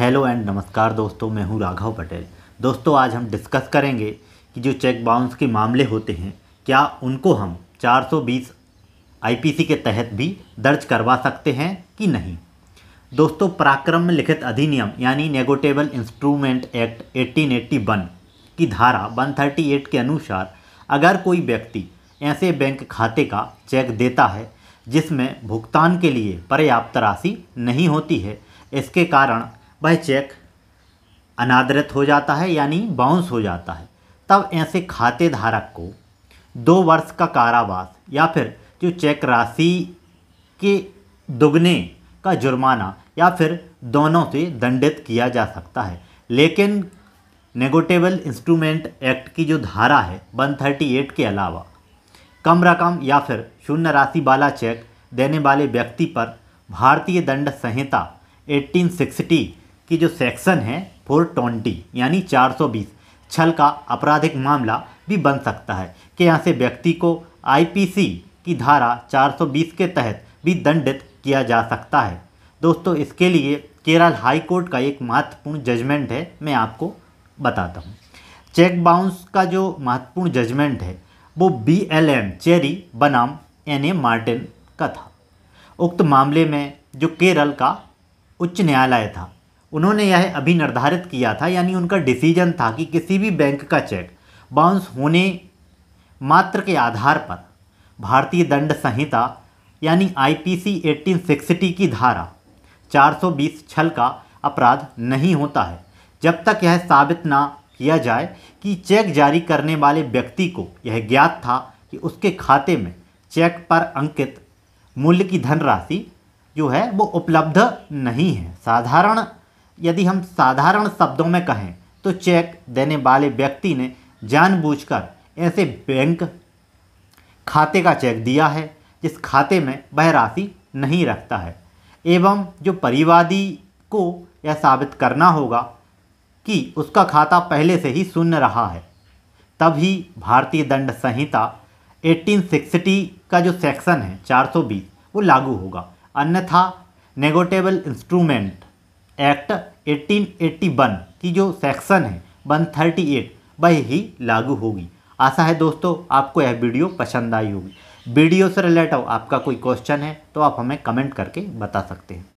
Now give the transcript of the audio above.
hello and नमस्कार दोस्तों मैं हूं राघव पटेल दोस्तों आज हम डिस्कस करेंगे कि जो चेक बाउंस के मामले होते हैं क्या उनको हम 420 आईपीसी के तहत भी दर्ज करवा सकते हैं कि नहीं दोस्तों पराक्रम में लिखित अधिनियम यानी नेगोटेबल इंस्ट्रूमेंट एक्ट 1881 की धारा 138 के अनुसार अगर कोई व्यक्ति ऐसे बैंक खाते का चेक देता है जिसमें भुगतान के लिए पर्याप्त राशि नहीं होती है इसके कारण वह चेक अनादृत हो जाता है यानी बाउंस हो जाता है तब ऐसे खाते धारक को दो वर्ष का कारावास या फिर जो चेक राशि के दुगने का जुर्माना या फिर दोनों से दंडित किया जा सकता है लेकिन नेगोटेबल इंस्ट्रूमेंट एक्ट की जो धारा है 138 के अलावा कम रकम या फिर शून्य राशि वाला चेक देने वाले व्यक्ति पर भारतीय दंड संहिता 1860 कि जो सेक्शन है फोर ट्वेंटी यानी चार सौ बीस छल का आपराधिक मामला भी बन सकता है कि यहाँ से व्यक्ति को आईपीसी की धारा 420 के तहत भी दंडित किया जा सकता है दोस्तों इसके लिए केरल हाई कोर्ट का एक महत्वपूर्ण जजमेंट है मैं आपको बताता हूँ चेक बाउंस का जो महत्वपूर्ण जजमेंट है वो बी एल एम चेरी बनाम एन ए मार्टिन का था उक्त मामले में जो केरल का उच्च न्यायालय था उन्होंने यह अभी निर्धारित किया था यानी उनका डिसीजन था कि किसी भी बैंक का चेक बाउंस होने मात्र के आधार पर भारतीय दंड संहिता यानी आईपीसी 1860 की धारा 420 छल का अपराध नहीं होता है जब तक यह साबित ना किया जाए कि चेक जारी करने वाले व्यक्ति को यह ज्ञात था कि उसके खाते में चेक पर अंकित मूल्य की धनराशि जो है वो उपलब्ध नहीं है साधारण यदि हम साधारण शब्दों में कहें तो चेक देने वाले व्यक्ति ने जानबूझकर ऐसे बैंक खाते का चेक दिया है जिस खाते में वह राशि नहीं रखता है एवं जो परिवादी को यह साबित करना होगा कि उसका खाता पहले से ही शून्य रहा है तभी भारतीय दंड संहिता 1860 का जो सेक्शन है 420 वो लागू होगा अन्यथा नेगोटेबल इंस्ट्रूमेंट एक्ट 1881 की जो सेक्शन है 138 वह ही लागू होगी आशा है दोस्तों आपको यह वीडियो पसंद आई होगी वीडियो से रिलेटिव आपका कोई क्वेश्चन है तो आप हमें कमेंट करके बता सकते हैं